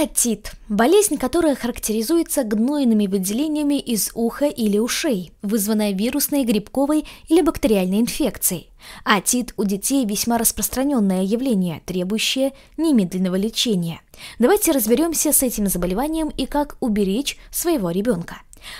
Отит – болезнь, которая характеризуется гнойными выделениями из уха или ушей, вызванная вирусной, грибковой или бактериальной инфекцией. Атит у детей весьма распространенное явление, требующее немедленного лечения. Давайте разберемся с этим заболеванием и как уберечь своего ребенка.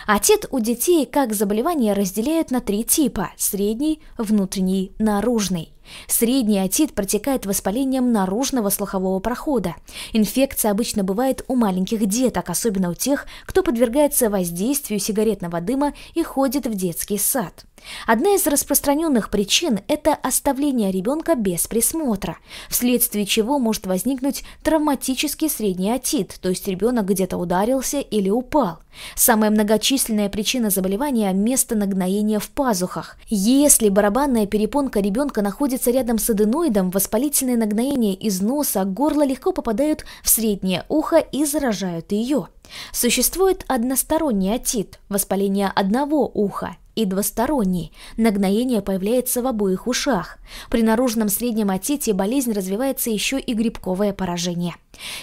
Атит у детей как заболевание разделяют на три типа – средний, внутренний, наружный. Средний отит протекает воспалением наружного слухового прохода. Инфекция обычно бывает у маленьких деток, особенно у тех, кто подвергается воздействию сигаретного дыма и ходит в детский сад. Одна из распространенных причин – это оставление ребенка без присмотра, вследствие чего может возникнуть травматический средний отит, то есть ребенок где-то ударился или упал. Самая многочисленная причина заболевания – место нагноения в пазухах. Если барабанная перепонка ребенка находится находится рядом с аденоидом, воспалительные нагноения из носа, горла легко попадают в среднее ухо и заражают ее. Существует односторонний отит – воспаление одного уха, и двусторонний. Нагноение появляется в обоих ушах. При наружном среднем отите болезнь развивается еще и грибковое поражение.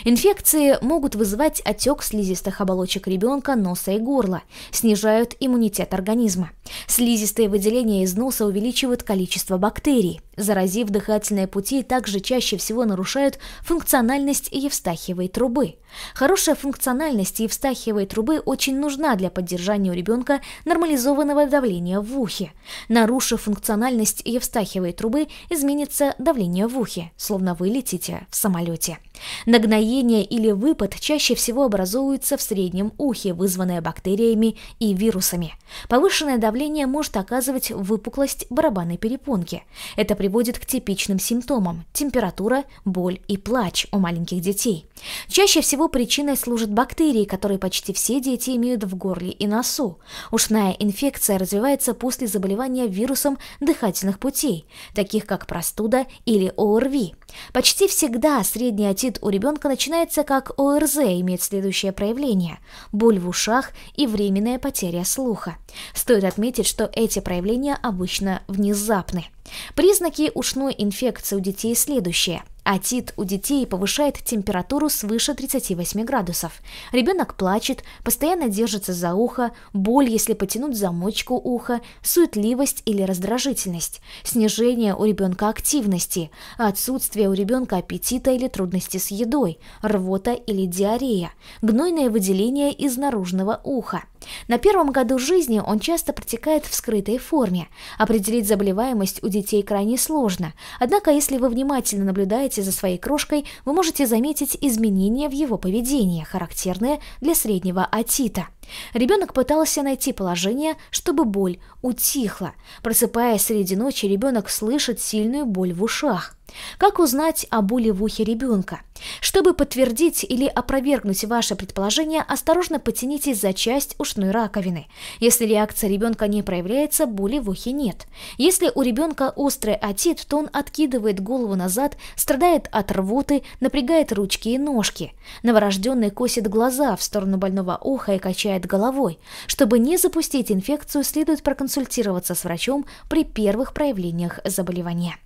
Инфекции могут вызывать отек слизистых оболочек ребенка, носа и горла, снижают иммунитет организма. Слизистые выделения из носа увеличивают количество бактерий. Заразив дыхательные пути, также чаще всего нарушают функциональность евстахиевой трубы. Хорошая функциональность евстахиевой трубы очень нужна для поддержания у ребенка нормализованного давления в ухе. Нарушив функциональность евстахиевой трубы, изменится давление в ухе, словно вы летите в самолете. Нагноение или выпад чаще всего образуются в среднем ухе, вызванное бактериями и вирусами. Повышенное давление может оказывать выпуклость барабанной перепонки. Это приводит к типичным симптомам – температура, боль и плач у маленьких детей. Чаще всего его причиной служат бактерии, которые почти все дети имеют в горле и носу. Ушная инфекция развивается после заболевания вирусом дыхательных путей, таких как простуда или ОРВИ. Почти всегда средний отит у ребенка начинается как ОРЗ и имеет следующее проявление – боль в ушах и временная потеря слуха. Стоит отметить, что эти проявления обычно внезапны. Признаки ушной инфекции у детей следующие – Атит у детей повышает температуру свыше 38 градусов. Ребенок плачет, постоянно держится за ухо, боль, если потянуть замочку уха, суетливость или раздражительность, снижение у ребенка активности, отсутствие у ребенка аппетита или трудности с едой, рвота или диарея, гнойное выделение из наружного уха – на первом году жизни он часто протекает в скрытой форме. Определить заболеваемость у детей крайне сложно. Однако, если вы внимательно наблюдаете за своей крошкой, вы можете заметить изменения в его поведении, характерные для среднего отита. Ребенок пытался найти положение, чтобы боль утихла. Просыпаясь среди ночи, ребенок слышит сильную боль в ушах. Как узнать о боли в ухе ребенка? Чтобы подтвердить или опровергнуть ваше предположение, осторожно потянитесь за часть ушной раковины. Если реакция ребенка не проявляется, боли в ухе нет. Если у ребенка острый отит, то он откидывает голову назад, страдает от рвоты, напрягает ручки и ножки. Новорожденный косит глаза в сторону больного уха и качает качает головой. Чтобы не запустить инфекцию, следует проконсультироваться с врачом при первых проявлениях заболевания.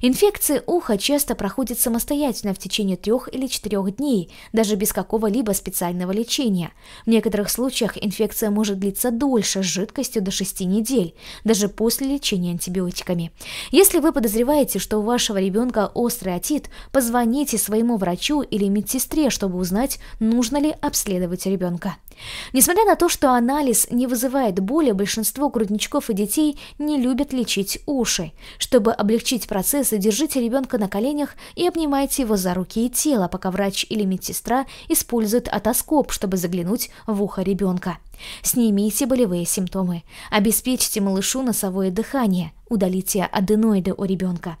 Инфекции уха часто проходят самостоятельно в течение трех или четырех дней, даже без какого-либо специального лечения. В некоторых случаях инфекция может длиться дольше, с жидкостью до 6 недель, даже после лечения антибиотиками. Если вы подозреваете, что у вашего ребенка острый отит, позвоните своему врачу или медсестре, чтобы узнать, нужно ли обследовать ребенка. Несмотря на то, что анализ не вызывает боли, большинство грудничков и детей не любят лечить уши. Чтобы облегчить процесс процесса держите ребенка на коленях и обнимайте его за руки и тело, пока врач или медсестра использует отоскоп, чтобы заглянуть в ухо ребенка. Снимите болевые симптомы. Обеспечьте малышу носовое дыхание. Удалите аденоиды у ребенка.